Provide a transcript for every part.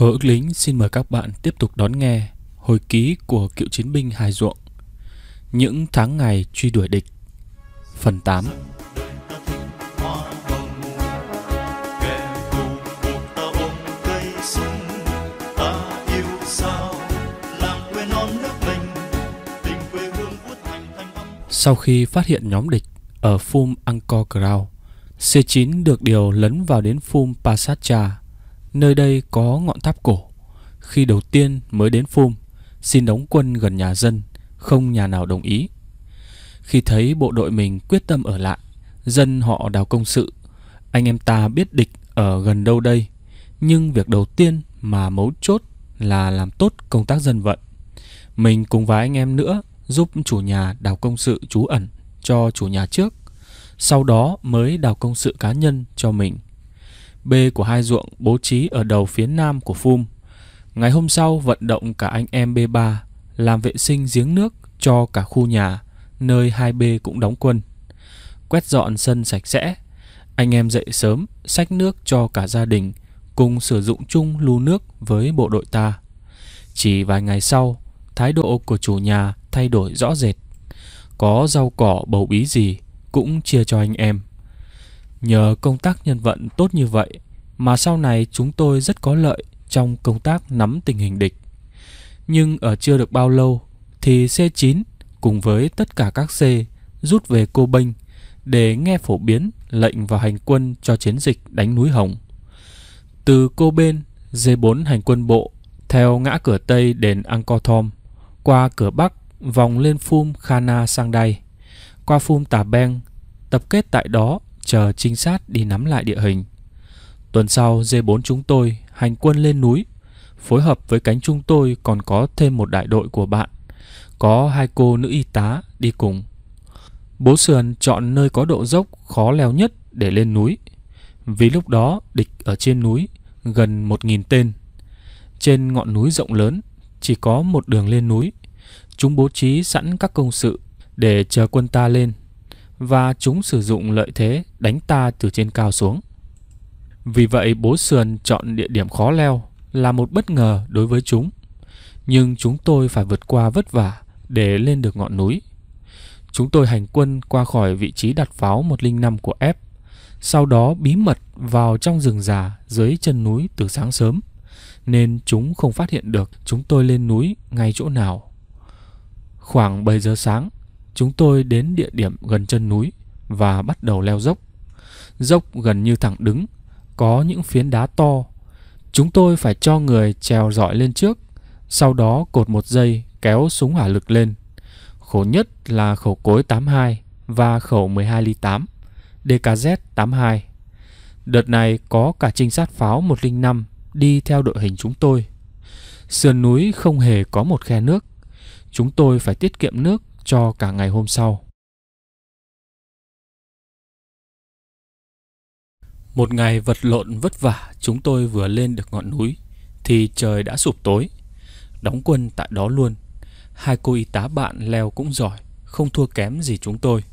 Hứa ức lính xin mời các bạn tiếp tục đón nghe hồi ký của cựu chiến binh Hải Duộng Những tháng ngày truy đuổi địch Phần 8 Sau khi phát hiện nhóm địch ở Phum Angkor Grau, C9 được điều lấn vào đến Phum Pasatcha Nơi đây có ngọn tháp cổ. Khi đầu tiên mới đến Phum, xin đóng quân gần nhà dân, không nhà nào đồng ý. Khi thấy bộ đội mình quyết tâm ở lại, dân họ đào công sự. Anh em ta biết địch ở gần đâu đây, nhưng việc đầu tiên mà mấu chốt là làm tốt công tác dân vận. Mình cùng vài anh em nữa giúp chủ nhà đào công sự trú ẩn cho chủ nhà trước, sau đó mới đào công sự cá nhân cho mình. B của hai ruộng bố trí ở đầu phía nam của phum. Ngày hôm sau vận động cả anh em B3 làm vệ sinh giếng nước cho cả khu nhà, nơi hai b cũng đóng quân. Quét dọn sân sạch sẽ, anh em dậy sớm xách nước cho cả gia đình cùng sử dụng chung lu nước với bộ đội ta. Chỉ vài ngày sau, thái độ của chủ nhà thay đổi rõ rệt. Có rau cỏ bầu bí gì cũng chia cho anh em. Nhờ công tác nhân vận tốt như vậy mà sau này chúng tôi rất có lợi trong công tác nắm tình hình địch. Nhưng ở chưa được bao lâu thì C9 cùng với tất cả các C rút về Cô Bênh để nghe phổ biến lệnh và hành quân cho chiến dịch đánh núi Hồng. Từ Cô Bên, D4 hành quân bộ theo ngã cửa Tây đến Angkor Thom, qua cửa Bắc vòng lên phum Khana sang đây, qua phum Tà Beng, tập kết tại đó chờ trinh sát đi nắm lại địa hình. Tuần sau, D4 chúng tôi hành quân lên núi, phối hợp với cánh chúng tôi còn có thêm một đại đội của bạn, có hai cô nữ y tá đi cùng. Bố Sườn chọn nơi có độ dốc khó leo nhất để lên núi, vì lúc đó địch ở trên núi gần 1.000 tên. Trên ngọn núi rộng lớn, chỉ có một đường lên núi. Chúng bố trí sẵn các công sự để chờ quân ta lên và chúng sử dụng lợi thế đánh ta từ trên cao xuống. Vì vậy bố sườn chọn địa điểm khó leo là một bất ngờ đối với chúng. Nhưng chúng tôi phải vượt qua vất vả để lên được ngọn núi. Chúng tôi hành quân qua khỏi vị trí đặt pháo 105 của F, sau đó bí mật vào trong rừng già dưới chân núi từ sáng sớm, nên chúng không phát hiện được chúng tôi lên núi ngay chỗ nào. Khoảng 7 giờ sáng, chúng tôi đến địa điểm gần chân núi và bắt đầu leo dốc. Dốc gần như thẳng đứng, có những phiến đá to. Chúng tôi phải cho người trèo dọi lên trước, sau đó cột một dây kéo súng hỏa lực lên. Khổ nhất là khẩu cối 82 và khẩu 12 ly 8, DKZ 82. Đợt này có cả trinh sát pháo 105 đi theo đội hình chúng tôi. Sườn núi không hề có một khe nước. Chúng tôi phải tiết kiệm nước cho cả ngày hôm sau. Một ngày vật lộn vất vả, chúng tôi vừa lên được ngọn núi thì trời đã sụp tối. Đóng quân tại đó luôn. Hai cô y tá bạn leo cũng giỏi, không thua kém gì chúng tôi.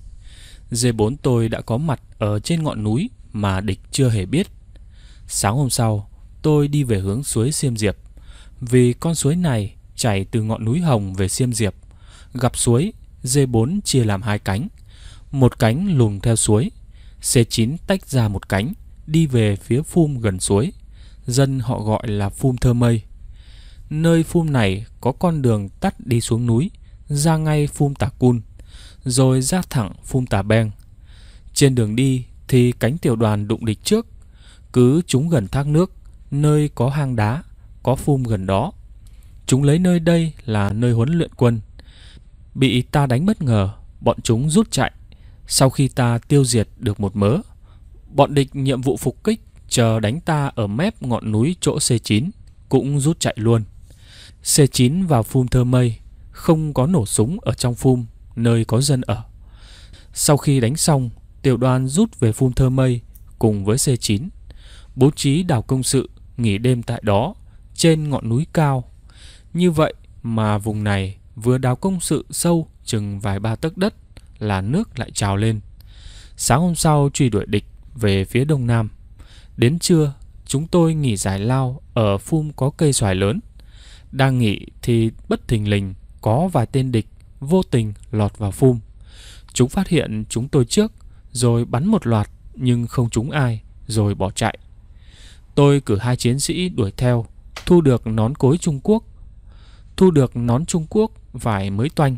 D4 tôi đã có mặt ở trên ngọn núi mà địch chưa hề biết. Sáng hôm sau, tôi đi về hướng suối Xiêm Diệp. Vì con suối này chảy từ ngọn núi Hồng về Xiêm Diệp, gặp suối D4 chia làm hai cánh. Một cánh lùn theo suối. C9 tách ra một cánh, đi về phía phum gần suối. Dân họ gọi là phum thơ mây. Nơi phum này có con đường tắt đi xuống núi, ra ngay phum tà cun, rồi ra thẳng phum tà beng. Trên đường đi thì cánh tiểu đoàn đụng địch trước, cứ chúng gần thác nước, nơi có hang đá, có phum gần đó. Chúng lấy nơi đây là nơi huấn luyện quân. Bị ta đánh bất ngờ, bọn chúng rút chạy. Sau khi ta tiêu diệt được một mớ, bọn địch nhiệm vụ phục kích chờ đánh ta ở mép ngọn núi chỗ C9 cũng rút chạy luôn. C9 vào phum thơ mây, không có nổ súng ở trong phum nơi có dân ở. Sau khi đánh xong, tiểu đoàn rút về phum thơ mây cùng với C9, bố trí đảo công sự nghỉ đêm tại đó trên ngọn núi cao. Như vậy mà vùng này vừa đào công sự sâu chừng vài ba tấc đất là nước lại trào lên. Sáng hôm sau truy đuổi địch về phía đông nam. Đến trưa, chúng tôi nghỉ giải lao ở phum có cây xoài lớn. Đang nghỉ thì bất thình lình có vài tên địch vô tình lọt vào phum. Chúng phát hiện chúng tôi trước, rồi bắn một loạt nhưng không trúng ai, rồi bỏ chạy. Tôi cử hai chiến sĩ đuổi theo, thu được nón cối Trung Quốc. Thu được nón Trung Quốc vải mới toanh.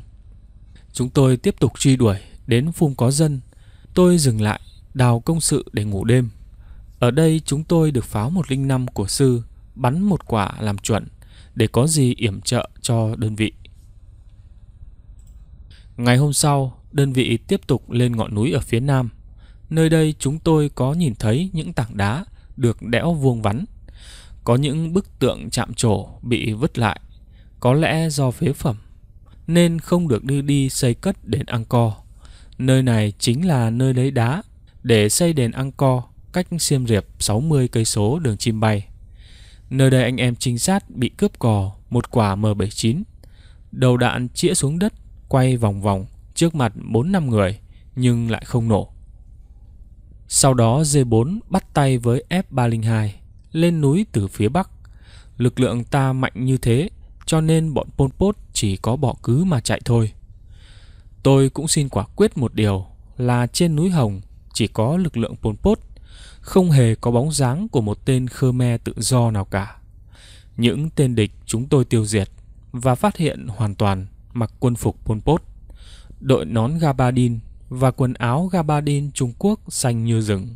Chúng tôi tiếp tục truy đuổi đến phung có dân. Tôi dừng lại đào công sự để ngủ đêm. Ở đây chúng tôi được pháo 105 của sư bắn một quả làm chuẩn để có gì yểm trợ cho đơn vị. Ngày hôm sau, đơn vị tiếp tục lên ngọn núi ở phía nam. Nơi đây chúng tôi có nhìn thấy những tảng đá được đẽo vuông vắn. Có những bức tượng chạm trổ bị vứt lại, có lẽ do phế phẩm nên không được đưa đi xây cất đền Angkor. Nơi này chính là nơi lấy đá để xây đền Angkor cách Siem Reap 60 cây số đường chim bay. Nơi đây anh em trinh sát bị cướp cò một quả M79. Đầu đạn chĩa xuống đất, quay vòng vòng trước mặt 4 năm người nhưng lại không nổ. Sau đó D4 bắt tay với F302 lên núi từ phía bắc. Lực lượng ta mạnh như thế cho nên bọn Pol Pot chỉ có bỏ cứ mà chạy thôi. Tôi cũng xin quả quyết một điều là trên núi Hồng chỉ có lực lượng Pol Pot, không hề có bóng dáng của một tên Khmer tự do nào cả. Những tên địch chúng tôi tiêu diệt và phát hiện hoàn toàn mặc quân phục Pol Pot, đội nón gabardine và quần áo gabardine Trung Quốc xanh như rừng,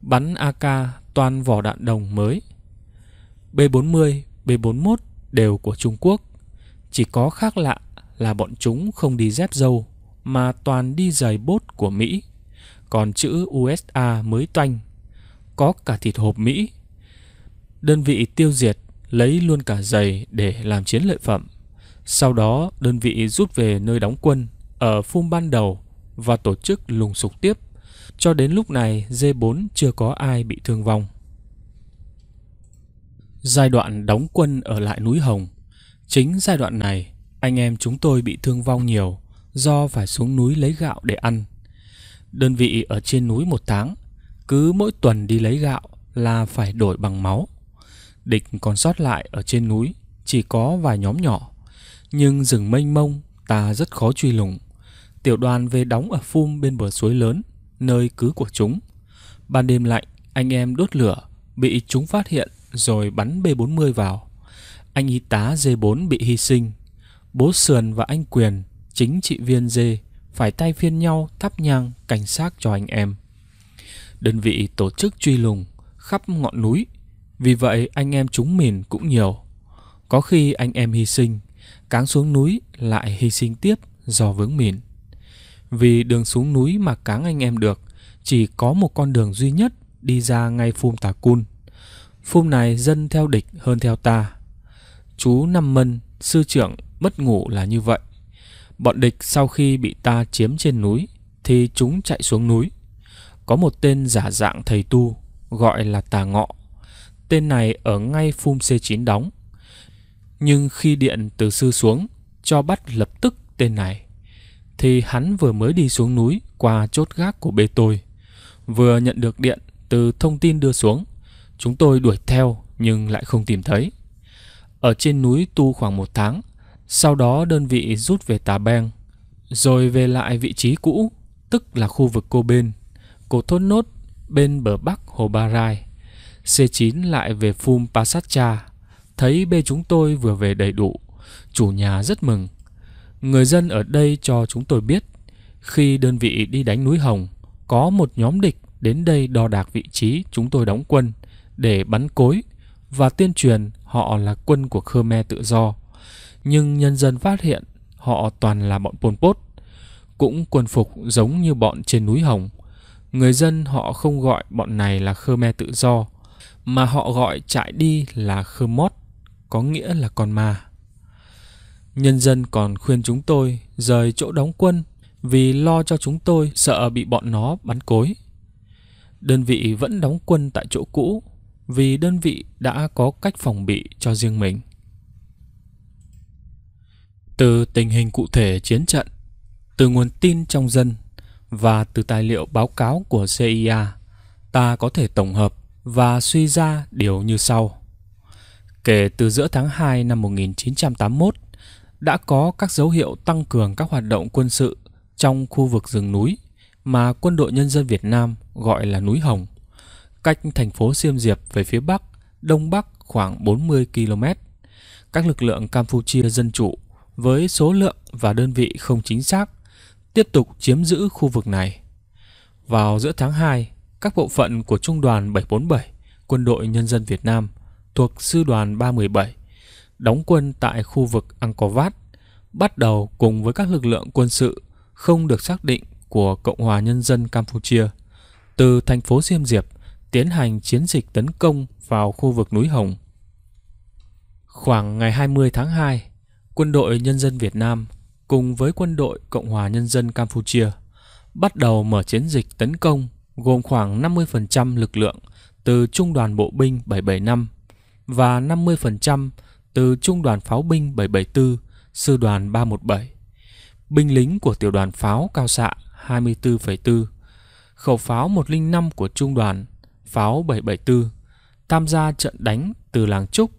bắn AK toàn vỏ đạn đồng mới. B40, B41 đều của Trung Quốc. Chỉ có khác lạ là bọn chúng không đi dép dâu mà toàn đi giày bốt của Mỹ. Còn chữ USA mới toanh, có cả thịt hộp Mỹ. Đơn vị tiêu diệt lấy luôn cả giày để làm chiến lợi phẩm. Sau đó đơn vị rút về nơi đóng quân ở phun ban đầu và tổ chức lùng sục tiếp. Cho đến lúc này D4 chưa có ai bị thương vong. Giai đoạn đóng quân ở lại núi Hồng Chính giai đoạn này, anh em chúng tôi bị thương vong nhiều do phải xuống núi lấy gạo để ăn. Đơn vị ở trên núi một tháng, cứ mỗi tuần đi lấy gạo là phải đổi bằng máu. Địch còn sót lại ở trên núi chỉ có vài nhóm nhỏ, nhưng rừng mênh mông ta rất khó truy lùng. Tiểu đoàn về đóng ở phum bên bờ suối lớn, nơi cứ của chúng. Ban đêm lạnh, anh em đốt lửa, bị chúng phát hiện rồi bắn B-40 vào. Anh y tá D4 bị hy sinh. Bố Sườn và anh Quyền, chính trị viên D, phải tay phiên nhau thắp nhang cảnh sát cho anh em. Đơn vị tổ chức truy lùng khắp ngọn núi, vì vậy anh em chúng mìn cũng nhiều. Có khi anh em hy sinh, cáng xuống núi lại hy sinh tiếp do vướng mìn. Vì đường xuống núi mà cáng anh em được, chỉ có một con đường duy nhất đi ra ngay Phum Tà Cun. Phum này dân theo địch hơn theo ta. Chú Năm Mân, sư trưởng, mất ngủ là như vậy. Bọn địch sau khi bị ta chiếm trên núi, thì chúng chạy xuống núi. Có một tên giả dạng thầy tu, gọi là Tà Ngọ. Tên này ở ngay Phum C9 đóng. Nhưng khi điện từ sư xuống, cho bắt lập tức tên này, thì hắn vừa mới đi xuống núi qua chốt gác của bê tôi. Vừa nhận được điện từ thông tin đưa xuống, Chúng tôi đuổi theo nhưng lại không tìm thấy. Ở trên núi tu khoảng một tháng, sau đó đơn vị rút về Tà Beng, rồi về lại vị trí cũ, tức là khu vực cô bên, cô thốt nốt bên bờ bắc Hồ Ba Rai. C9 lại về Phum Pasatcha, thấy bê chúng tôi vừa về đầy đủ, chủ nhà rất mừng. Người dân ở đây cho chúng tôi biết, khi đơn vị đi đánh núi Hồng, có một nhóm địch đến đây đo đạc vị trí chúng tôi đóng quân để bắn cối và tuyên truyền họ là quân của Khmer tự do. Nhưng nhân dân phát hiện họ toàn là bọn Pol Pot, cũng quân phục giống như bọn trên núi Hồng. Người dân họ không gọi bọn này là Khmer tự do, mà họ gọi chạy đi là Khmer có nghĩa là con ma. Nhân dân còn khuyên chúng tôi rời chỗ đóng quân vì lo cho chúng tôi sợ bị bọn nó bắn cối. Đơn vị vẫn đóng quân tại chỗ cũ vì đơn vị đã có cách phòng bị cho riêng mình. Từ tình hình cụ thể chiến trận, từ nguồn tin trong dân và từ tài liệu báo cáo của CIA, ta có thể tổng hợp và suy ra điều như sau. Kể từ giữa tháng 2 năm 1981, đã có các dấu hiệu tăng cường các hoạt động quân sự trong khu vực rừng núi mà quân đội nhân dân Việt Nam gọi là núi Hồng cách thành phố Siem Diệp về phía Bắc, Đông Bắc khoảng 40 km. Các lực lượng Campuchia Dân Chủ với số lượng và đơn vị không chính xác tiếp tục chiếm giữ khu vực này. Vào giữa tháng 2, các bộ phận của Trung đoàn 747, Quân đội Nhân dân Việt Nam thuộc Sư đoàn 317, đóng quân tại khu vực Angkor Wat, bắt đầu cùng với các lực lượng quân sự không được xác định của Cộng hòa Nhân dân Campuchia từ thành phố Siem Diệp tiến hành chiến dịch tấn công vào khu vực núi Hồng. Khoảng ngày 20 tháng 2, quân đội nhân dân Việt Nam cùng với quân đội Cộng hòa Nhân dân Campuchia bắt đầu mở chiến dịch tấn công gồm khoảng 50% lực lượng từ Trung đoàn Bộ binh 775 và 50% từ Trung đoàn Pháo binh 774, Sư đoàn 317, binh lính của tiểu đoàn pháo cao xạ 24,4, khẩu pháo 105 của Trung đoàn pháo 774 tham gia trận đánh từ làng Trúc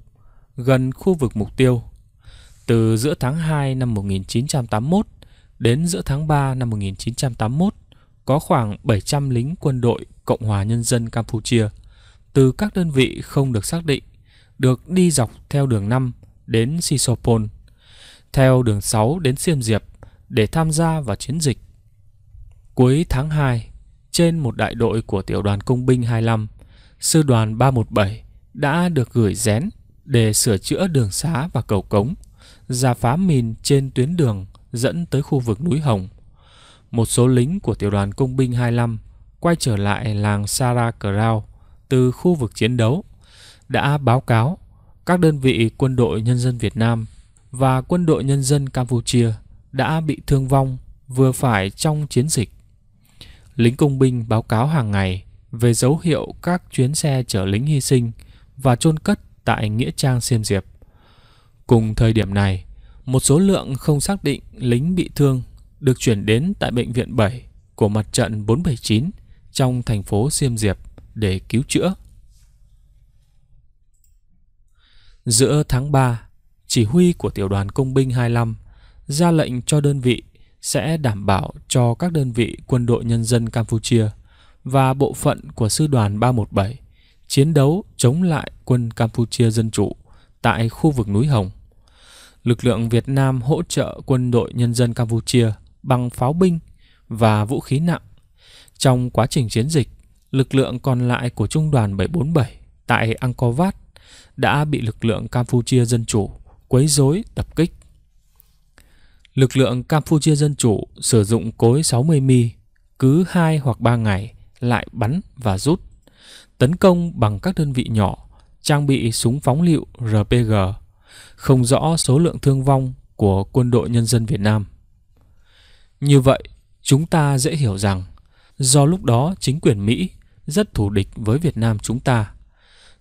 gần khu vực mục tiêu từ giữa tháng 2 năm 1981 đến giữa tháng 3 năm 1981 có khoảng 700 lính quân đội Cộng hòa Nhân dân Campuchia từ các đơn vị không được xác định được đi dọc theo đường 5 đến Sisopol, theo đường 6 đến Siem Diệp để tham gia vào chiến dịch. Cuối tháng 2 trên một đại đội của tiểu đoàn công binh 25, sư đoàn 317 đã được gửi rén để sửa chữa đường xá và cầu cống, giả phá mìn trên tuyến đường dẫn tới khu vực núi Hồng. Một số lính của tiểu đoàn công binh 25 quay trở lại làng Sara Crao từ khu vực chiến đấu đã báo cáo các đơn vị quân đội nhân dân Việt Nam và quân đội nhân dân Campuchia đã bị thương vong vừa phải trong chiến dịch lính công binh báo cáo hàng ngày về dấu hiệu các chuyến xe chở lính hy sinh và chôn cất tại Nghĩa Trang Xiêm Diệp. Cùng thời điểm này, một số lượng không xác định lính bị thương được chuyển đến tại Bệnh viện 7 của mặt trận 479 trong thành phố Xiêm Diệp để cứu chữa. Giữa tháng 3, chỉ huy của tiểu đoàn công binh 25 ra lệnh cho đơn vị sẽ đảm bảo cho các đơn vị quân đội nhân dân Campuchia và bộ phận của sư đoàn 317 chiến đấu chống lại quân Campuchia Dân Chủ tại khu vực núi Hồng. Lực lượng Việt Nam hỗ trợ quân đội nhân dân Campuchia bằng pháo binh và vũ khí nặng. Trong quá trình chiến dịch, lực lượng còn lại của Trung đoàn 747 tại Angkor Wat đã bị lực lượng Campuchia Dân Chủ quấy rối tập kích. Lực lượng Campuchia Dân Chủ sử dụng cối 60 mm cứ 2 hoặc 3 ngày lại bắn và rút, tấn công bằng các đơn vị nhỏ, trang bị súng phóng lựu RPG, không rõ số lượng thương vong của quân đội nhân dân Việt Nam. Như vậy, chúng ta dễ hiểu rằng do lúc đó chính quyền Mỹ rất thù địch với Việt Nam chúng ta,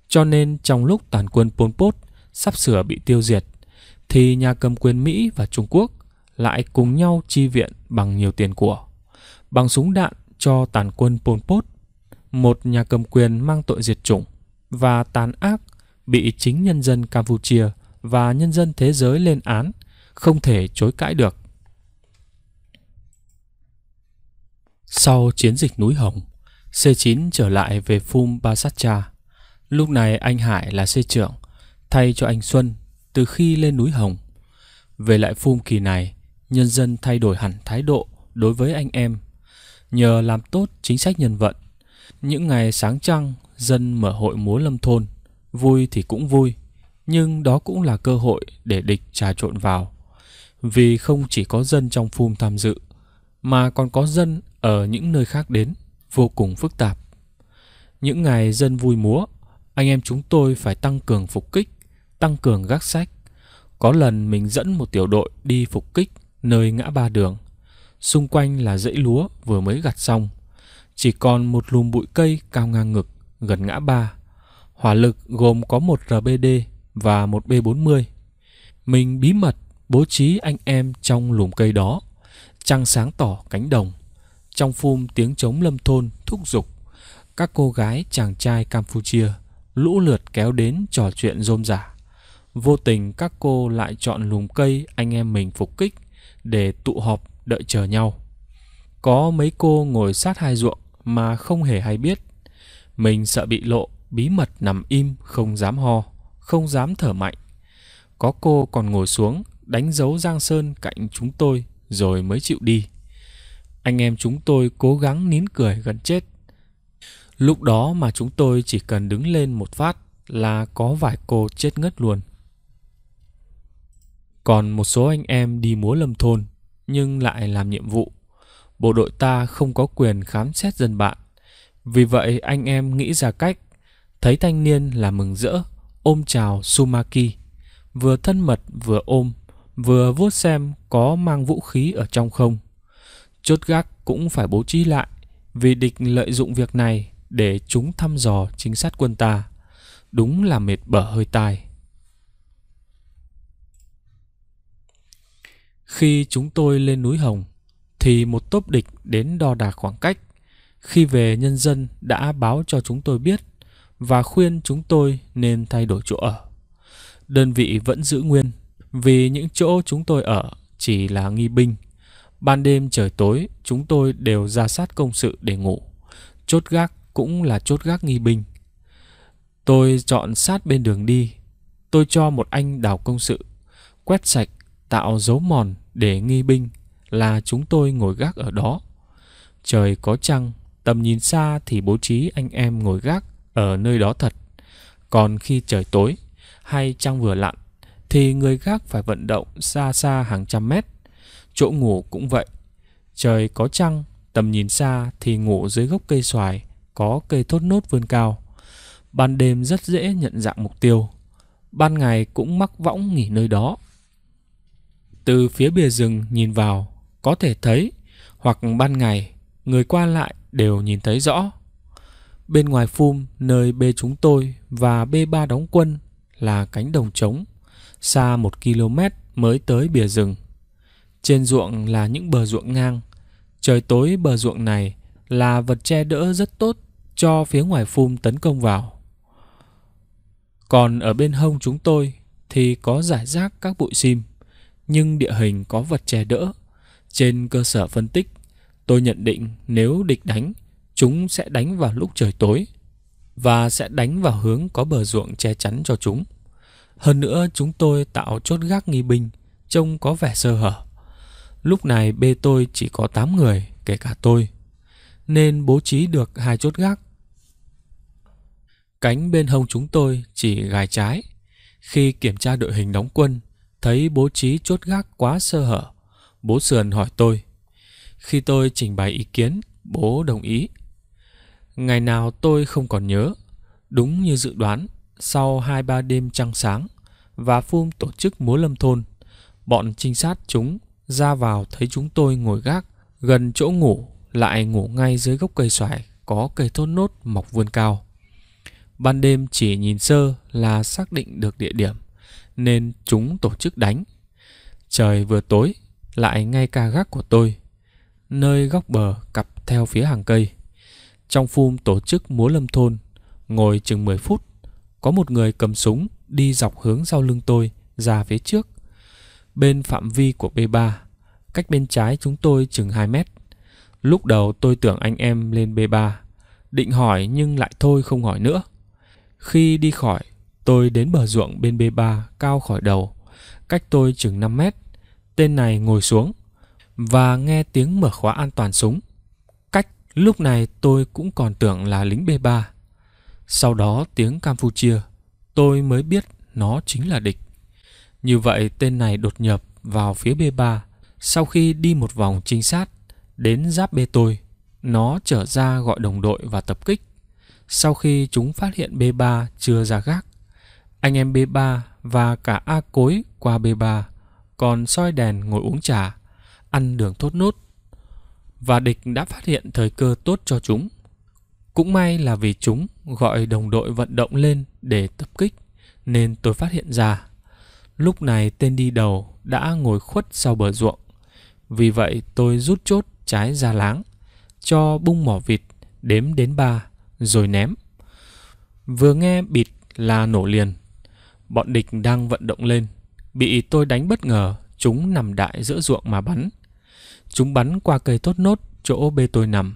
cho nên trong lúc toàn quân Pol Pot sắp sửa bị tiêu diệt thì nhà cầm quyền Mỹ và Trung Quốc lại cùng nhau chi viện bằng nhiều tiền của, bằng súng đạn cho tàn quân Pol Pot, một nhà cầm quyền mang tội diệt chủng và tàn ác bị chính nhân dân Campuchia và nhân dân thế giới lên án, không thể chối cãi được. Sau chiến dịch núi Hồng, C9 trở lại về Phum Basacha. Lúc này anh Hải là C trưởng, thay cho anh Xuân từ khi lên núi Hồng. Về lại Phum kỳ này, nhân dân thay đổi hẳn thái độ đối với anh em. Nhờ làm tốt chính sách nhân vận, những ngày sáng trăng, dân mở hội múa lâm thôn, vui thì cũng vui, nhưng đó cũng là cơ hội để địch trà trộn vào. Vì không chỉ có dân trong phum tham dự, mà còn có dân ở những nơi khác đến, vô cùng phức tạp. Những ngày dân vui múa, anh em chúng tôi phải tăng cường phục kích, tăng cường gác sách. Có lần mình dẫn một tiểu đội đi phục kích nơi ngã ba đường. Xung quanh là dãy lúa vừa mới gặt xong, chỉ còn một lùm bụi cây cao ngang ngực gần ngã ba. Hỏa lực gồm có một RBD và một B40. Mình bí mật bố trí anh em trong lùm cây đó. Trăng sáng tỏ cánh đồng. Trong phum tiếng chống lâm thôn thúc giục. Các cô gái chàng trai Campuchia lũ lượt kéo đến trò chuyện rôm rả. Vô tình các cô lại chọn lùm cây anh em mình phục kích để tụ họp đợi chờ nhau. Có mấy cô ngồi sát hai ruộng mà không hề hay biết. Mình sợ bị lộ, bí mật nằm im, không dám ho, không dám thở mạnh. Có cô còn ngồi xuống, đánh dấu Giang Sơn cạnh chúng tôi rồi mới chịu đi. Anh em chúng tôi cố gắng nín cười gần chết. Lúc đó mà chúng tôi chỉ cần đứng lên một phát là có vài cô chết ngất luôn. Còn một số anh em đi múa lâm thôn nhưng lại làm nhiệm vụ. Bộ đội ta không có quyền khám xét dân bạn. Vì vậy anh em nghĩ ra cách, thấy thanh niên là mừng rỡ, ôm chào Sumaki. Vừa thân mật vừa ôm, vừa vuốt xem có mang vũ khí ở trong không. Chốt gác cũng phải bố trí lại, vì địch lợi dụng việc này để chúng thăm dò chính sát quân ta. Đúng là mệt bở hơi tai. Khi chúng tôi lên núi Hồng, thì một tốp địch đến đo đạc khoảng cách. Khi về nhân dân đã báo cho chúng tôi biết và khuyên chúng tôi nên thay đổi chỗ ở. Đơn vị vẫn giữ nguyên vì những chỗ chúng tôi ở chỉ là nghi binh. Ban đêm trời tối, chúng tôi đều ra sát công sự để ngủ. Chốt gác cũng là chốt gác nghi binh. Tôi chọn sát bên đường đi. Tôi cho một anh đào công sự, quét sạch, tạo dấu mòn để nghi binh là chúng tôi ngồi gác ở đó. Trời có trăng, tầm nhìn xa thì bố trí anh em ngồi gác ở nơi đó thật. Còn khi trời tối hay trăng vừa lặn thì người gác phải vận động xa xa hàng trăm mét. Chỗ ngủ cũng vậy. Trời có trăng, tầm nhìn xa thì ngủ dưới gốc cây xoài có cây thốt nốt vươn cao. Ban đêm rất dễ nhận dạng mục tiêu. Ban ngày cũng mắc võng nghỉ nơi đó từ phía bìa rừng nhìn vào, có thể thấy, hoặc ban ngày, người qua lại đều nhìn thấy rõ. Bên ngoài phum nơi B chúng tôi và B3 đóng quân là cánh đồng trống, xa một km mới tới bìa rừng. Trên ruộng là những bờ ruộng ngang. Trời tối bờ ruộng này là vật che đỡ rất tốt cho phía ngoài phum tấn công vào. Còn ở bên hông chúng tôi thì có giải rác các bụi sim nhưng địa hình có vật che đỡ. Trên cơ sở phân tích, tôi nhận định nếu địch đánh, chúng sẽ đánh vào lúc trời tối và sẽ đánh vào hướng có bờ ruộng che chắn cho chúng. Hơn nữa, chúng tôi tạo chốt gác nghi binh, trông có vẻ sơ hở. Lúc này bê tôi chỉ có 8 người, kể cả tôi, nên bố trí được hai chốt gác. Cánh bên hông chúng tôi chỉ gài trái. Khi kiểm tra đội hình đóng quân, thấy bố trí chốt gác quá sơ hở. Bố Sườn hỏi tôi. Khi tôi trình bày ý kiến, bố đồng ý. Ngày nào tôi không còn nhớ. Đúng như dự đoán, sau hai ba đêm trăng sáng và phum tổ chức múa lâm thôn, bọn trinh sát chúng ra vào thấy chúng tôi ngồi gác gần chỗ ngủ lại ngủ ngay dưới gốc cây xoài có cây thốt nốt mọc vươn cao. Ban đêm chỉ nhìn sơ là xác định được địa điểm nên chúng tổ chức đánh. Trời vừa tối, lại ngay ca gác của tôi, nơi góc bờ cặp theo phía hàng cây. Trong phum tổ chức múa lâm thôn, ngồi chừng 10 phút, có một người cầm súng đi dọc hướng sau lưng tôi ra phía trước. Bên phạm vi của B3, cách bên trái chúng tôi chừng 2 mét. Lúc đầu tôi tưởng anh em lên B3, định hỏi nhưng lại thôi không hỏi nữa. Khi đi khỏi Tôi đến bờ ruộng bên B3 cao khỏi đầu, cách tôi chừng 5 mét. Tên này ngồi xuống và nghe tiếng mở khóa an toàn súng. Cách lúc này tôi cũng còn tưởng là lính B3. Sau đó tiếng Campuchia, tôi mới biết nó chính là địch. Như vậy tên này đột nhập vào phía B3 sau khi đi một vòng trinh sát đến giáp b tôi. Nó trở ra gọi đồng đội và tập kích. Sau khi chúng phát hiện B3 chưa ra gác, anh em B3 và cả A Cối qua B3 còn soi đèn ngồi uống trà, ăn đường thốt nốt. Và địch đã phát hiện thời cơ tốt cho chúng. Cũng may là vì chúng gọi đồng đội vận động lên để tập kích nên tôi phát hiện ra. Lúc này tên đi đầu đã ngồi khuất sau bờ ruộng. Vì vậy tôi rút chốt trái ra láng, cho bung mỏ vịt đếm đến ba rồi ném. Vừa nghe bịt là nổ liền. Bọn địch đang vận động lên, bị tôi đánh bất ngờ, chúng nằm đại giữa ruộng mà bắn. Chúng bắn qua cây tốt nốt chỗ bê tôi nằm.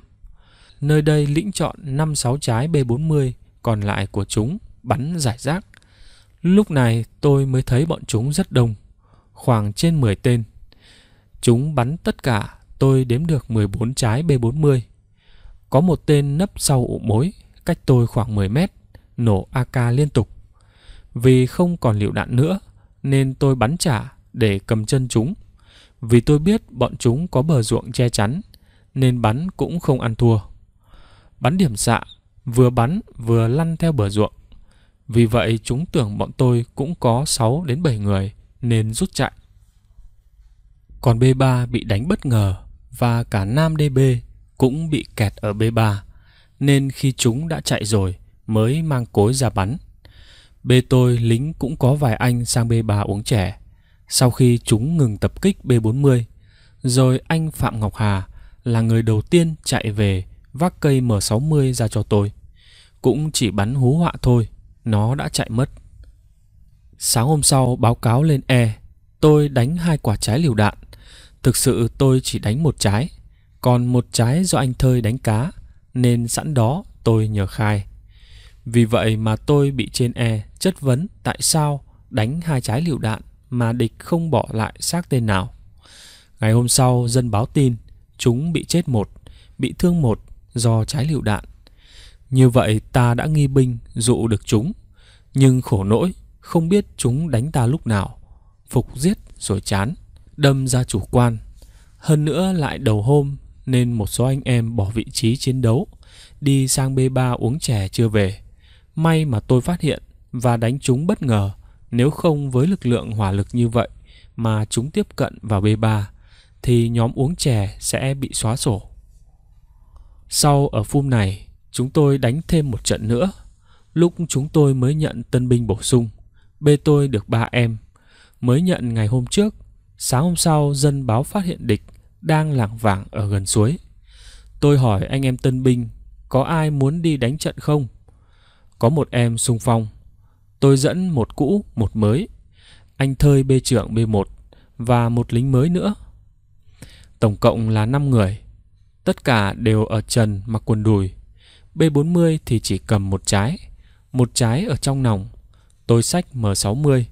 Nơi đây lĩnh chọn năm sáu trái B40, còn lại của chúng bắn giải rác. Lúc này tôi mới thấy bọn chúng rất đông, khoảng trên 10 tên. Chúng bắn tất cả, tôi đếm được 14 trái B40. Có một tên nấp sau ụ mối, cách tôi khoảng 10 mét, nổ AK liên tục. Vì không còn liệu đạn nữa, nên tôi bắn trả để cầm chân chúng. Vì tôi biết bọn chúng có bờ ruộng che chắn, nên bắn cũng không ăn thua. Bắn điểm xạ, vừa bắn vừa lăn theo bờ ruộng. Vì vậy chúng tưởng bọn tôi cũng có 6 đến 7 người nên rút chạy. Còn B3 bị đánh bất ngờ và cả Nam DB cũng bị kẹt ở B3 nên khi chúng đã chạy rồi mới mang cối ra bắn bê tôi lính cũng có vài anh sang bê bà uống trẻ. Sau khi chúng ngừng tập kích B40, rồi anh Phạm Ngọc Hà là người đầu tiên chạy về vác cây M60 ra cho tôi. Cũng chỉ bắn hú họa thôi, nó đã chạy mất. Sáng hôm sau báo cáo lên E, tôi đánh hai quả trái liều đạn. Thực sự tôi chỉ đánh một trái, còn một trái do anh Thơi đánh cá, nên sẵn đó tôi nhờ khai. Vì vậy mà tôi bị trên e chất vấn tại sao đánh hai trái lựu đạn mà địch không bỏ lại xác tên nào. Ngày hôm sau dân báo tin chúng bị chết một, bị thương một do trái lựu đạn. Như vậy ta đã nghi binh dụ được chúng, nhưng khổ nỗi không biết chúng đánh ta lúc nào. Phục giết rồi chán, đâm ra chủ quan. Hơn nữa lại đầu hôm nên một số anh em bỏ vị trí chiến đấu, đi sang B3 uống chè chưa về. May mà tôi phát hiện và đánh chúng bất ngờ, nếu không với lực lượng hỏa lực như vậy mà chúng tiếp cận vào B3 thì nhóm uống chè sẽ bị xóa sổ. Sau ở phum này, chúng tôi đánh thêm một trận nữa. Lúc chúng tôi mới nhận tân binh bổ sung, bê tôi được ba em. Mới nhận ngày hôm trước, sáng hôm sau dân báo phát hiện địch đang lảng vảng ở gần suối. Tôi hỏi anh em tân binh có ai muốn đi đánh trận không? có một em sung phong. Tôi dẫn một cũ, một mới. Anh Thơi b trưởng B1 và một lính mới nữa. Tổng cộng là 5 người. Tất cả đều ở trần mặc quần đùi. B40 thì chỉ cầm một trái, một trái ở trong nòng. Tôi sách M60.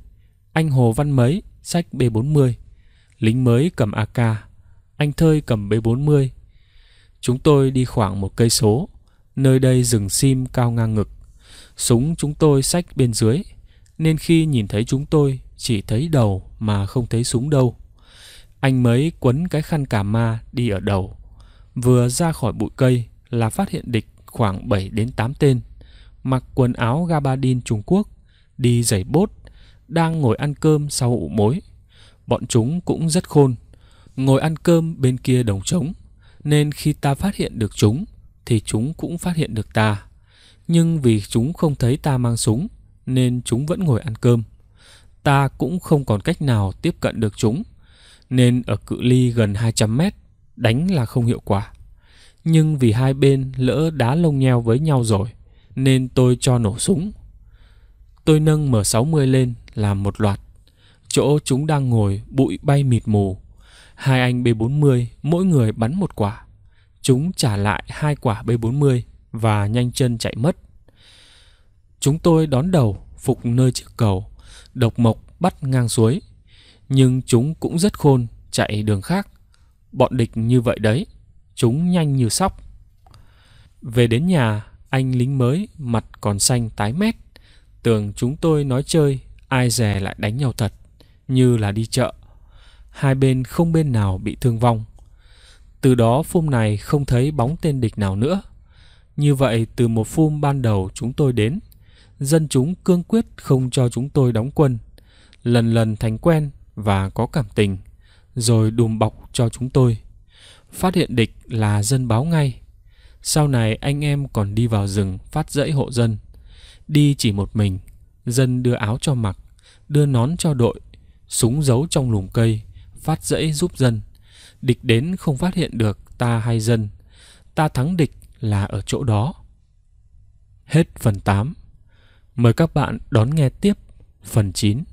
Anh Hồ Văn Mấy sách B40. Lính mới cầm AK, anh Thơi cầm B40. Chúng tôi đi khoảng một cây số, nơi đây rừng sim cao ngang ngực. Súng chúng tôi sách bên dưới, nên khi nhìn thấy chúng tôi chỉ thấy đầu mà không thấy súng đâu. Anh mới quấn cái khăn cà ma đi ở đầu. Vừa ra khỏi bụi cây là phát hiện địch khoảng 7 đến 8 tên, mặc quần áo gabardin Trung Quốc, đi giày bốt, đang ngồi ăn cơm sau ụ mối. Bọn chúng cũng rất khôn, ngồi ăn cơm bên kia đồng trống, nên khi ta phát hiện được chúng thì chúng cũng phát hiện được ta nhưng vì chúng không thấy ta mang súng nên chúng vẫn ngồi ăn cơm. Ta cũng không còn cách nào tiếp cận được chúng, nên ở cự ly gần 200 mét, đánh là không hiệu quả. Nhưng vì hai bên lỡ đá lông nheo với nhau rồi, nên tôi cho nổ súng. Tôi nâng M60 lên làm một loạt. Chỗ chúng đang ngồi bụi bay mịt mù. Hai anh B40 mỗi người bắn một quả. Chúng trả lại hai quả B40 và nhanh chân chạy mất. Chúng tôi đón đầu, phục nơi chiếc cầu, độc mộc bắt ngang suối. Nhưng chúng cũng rất khôn, chạy đường khác. Bọn địch như vậy đấy, chúng nhanh như sóc. Về đến nhà, anh lính mới, mặt còn xanh tái mét. Tưởng chúng tôi nói chơi, ai dè lại đánh nhau thật, như là đi chợ. Hai bên không bên nào bị thương vong. Từ đó phum này không thấy bóng tên địch nào nữa. Như vậy, từ một phum ban đầu chúng tôi đến, dân chúng cương quyết không cho chúng tôi đóng quân, lần lần thành quen và có cảm tình, rồi đùm bọc cho chúng tôi. Phát hiện địch là dân báo ngay. Sau này anh em còn đi vào rừng phát dãy hộ dân. Đi chỉ một mình, dân đưa áo cho mặc, đưa nón cho đội, súng giấu trong lùm cây, phát dãy giúp dân. Địch đến không phát hiện được ta hay dân. Ta thắng địch là ở chỗ đó. Hết phần 8. Mời các bạn đón nghe tiếp phần 9.